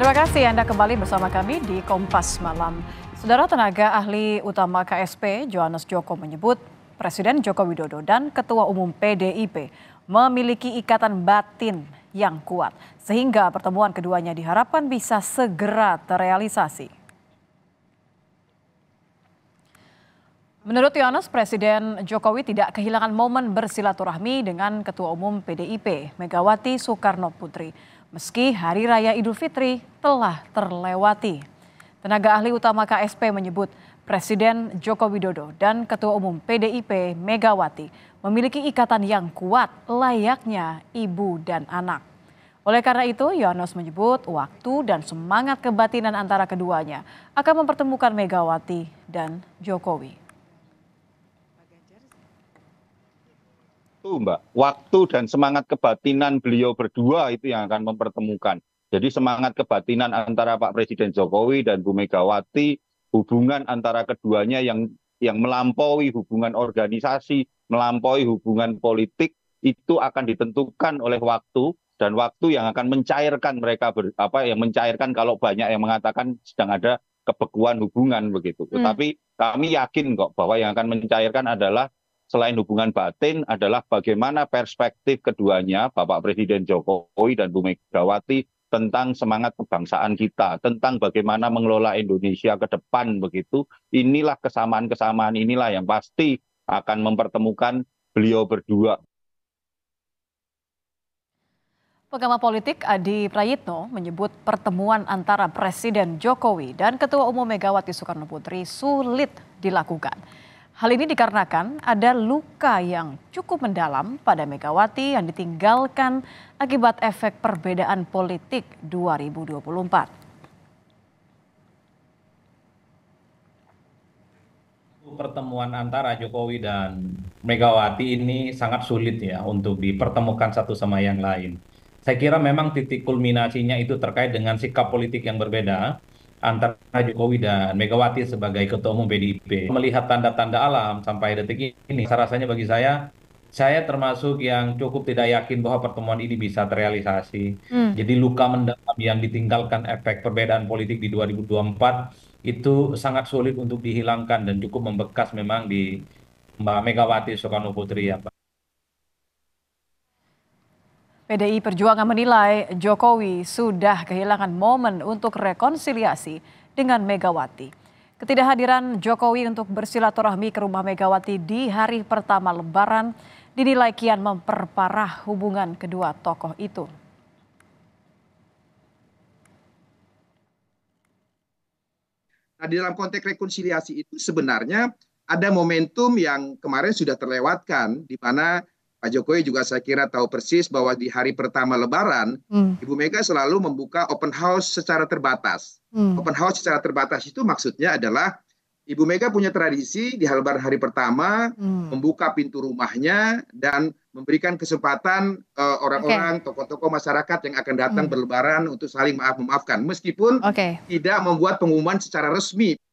Terima kasih Anda kembali bersama kami di Kompas Malam. Saudara tenaga ahli utama KSP Johannes Joko menyebut Presiden Joko Widodo dan Ketua Umum PDIP memiliki ikatan batin yang kuat sehingga pertemuan keduanya diharapkan bisa segera terrealisasi. Menurut Yohanes, Presiden Jokowi tidak kehilangan momen bersilaturahmi dengan Ketua Umum PDIP, Megawati Soekarno Putri meski Hari Raya Idul Fitri telah terlewati. Tenaga ahli utama KSP menyebut Presiden Joko Widodo dan Ketua Umum PDIP Megawati memiliki ikatan yang kuat layaknya ibu dan anak. Oleh karena itu, Yohanes menyebut waktu dan semangat kebatinan antara keduanya akan mempertemukan Megawati dan Jokowi. waktu mbak waktu dan semangat kebatinan beliau berdua itu yang akan mempertemukan jadi semangat kebatinan antara pak presiden jokowi dan bu megawati hubungan antara keduanya yang yang melampaui hubungan organisasi melampaui hubungan politik itu akan ditentukan oleh waktu dan waktu yang akan mencairkan mereka ber, apa yang mencairkan kalau banyak yang mengatakan sedang ada kebekuan hubungan begitu. Hmm. Tetapi kami yakin kok bahwa yang akan mencairkan adalah selain hubungan batin adalah bagaimana perspektif keduanya Bapak Presiden Jokowi dan Bu Megawati tentang semangat kebangsaan kita, tentang bagaimana mengelola Indonesia ke depan begitu. Inilah kesamaan-kesamaan inilah yang pasti akan mempertemukan beliau berdua. Pengamat politik Adi Prayitno menyebut pertemuan antara Presiden Jokowi dan Ketua Umum Megawati Soekarno Putri sulit dilakukan. Hal ini dikarenakan ada luka yang cukup mendalam pada Megawati yang ditinggalkan akibat efek perbedaan politik 2024. Pertemuan antara Jokowi dan Megawati ini sangat sulit ya untuk dipertemukan satu sama yang lain. Saya kira memang titik kulminasinya itu terkait dengan sikap politik yang berbeda antara jokowi dan megawati sebagai ketua umum pdip melihat tanda tanda alam sampai detik ini rasanya bagi saya saya termasuk yang cukup tidak yakin bahwa pertemuan ini bisa terrealisasi hmm. jadi luka mendalam yang ditinggalkan efek perbedaan politik di 2024 itu sangat sulit untuk dihilangkan dan cukup membekas memang di Mbak Megawati Soekarno Putri ya PDI Perjuangan menilai Jokowi sudah kehilangan momen untuk rekonsiliasi dengan Megawati. Ketidakhadiran Jokowi untuk bersilaturahmi ke rumah Megawati di hari pertama Lebaran dinilai kian memperparah hubungan kedua tokoh itu. Nah, di dalam konteks rekonsiliasi itu sebenarnya ada momentum yang kemarin sudah terlewatkan di mana Pak Jokowi juga saya kira tahu persis bahwa di hari pertama Lebaran, hmm. Ibu Mega selalu membuka open house secara terbatas. Hmm. Open house secara terbatas itu maksudnya adalah Ibu Mega punya tradisi di Lebaran hari pertama hmm. membuka pintu rumahnya dan memberikan kesempatan orang eh, orang-orang, okay. tokoh-tokoh masyarakat yang akan datang hmm. berlebaran untuk saling maaf memaafkan, meskipun okay. tidak membuat pengumuman secara resmi.